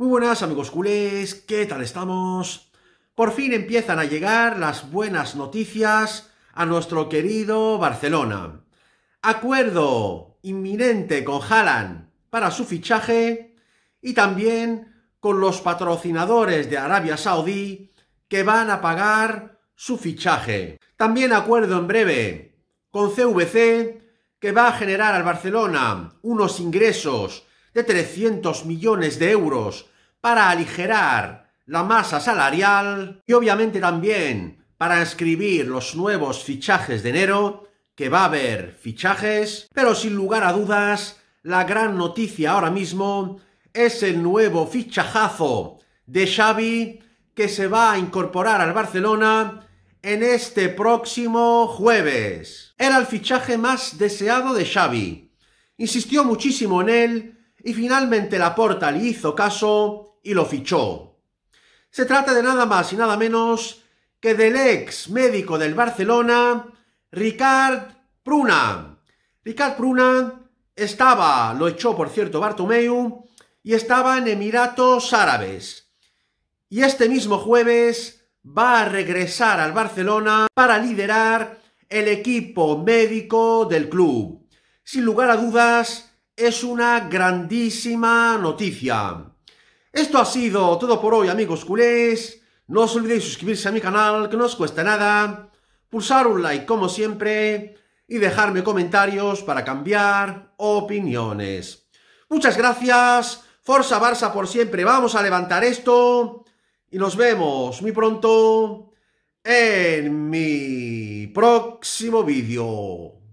Muy buenas amigos culés, ¿qué tal estamos? Por fin empiezan a llegar las buenas noticias a nuestro querido Barcelona. Acuerdo inminente con Haaland para su fichaje y también con los patrocinadores de Arabia Saudí que van a pagar su fichaje. También acuerdo en breve con CVC que va a generar al Barcelona unos ingresos de 300 millones de euros para aligerar la masa salarial y obviamente también para escribir los nuevos fichajes de enero, que va a haber fichajes, pero sin lugar a dudas, la gran noticia ahora mismo es el nuevo fichajazo de Xavi que se va a incorporar al Barcelona en este próximo jueves. Era el fichaje más deseado de Xavi. Insistió muchísimo en él y finalmente Laporta le hizo caso y lo fichó. Se trata de nada más y nada menos que del ex médico del Barcelona, Ricard Pruna. Ricard Pruna estaba, lo echó por cierto Bartomeu, y estaba en Emiratos Árabes. Y este mismo jueves va a regresar al Barcelona para liderar el equipo médico del club. Sin lugar a dudas, es una grandísima noticia. Esto ha sido todo por hoy, amigos culés. No os olvidéis suscribirse a mi canal, que no os cuesta nada. Pulsar un like, como siempre. Y dejarme comentarios para cambiar opiniones. Muchas gracias. Forza Barça por siempre. Vamos a levantar esto. Y nos vemos muy pronto en mi próximo vídeo.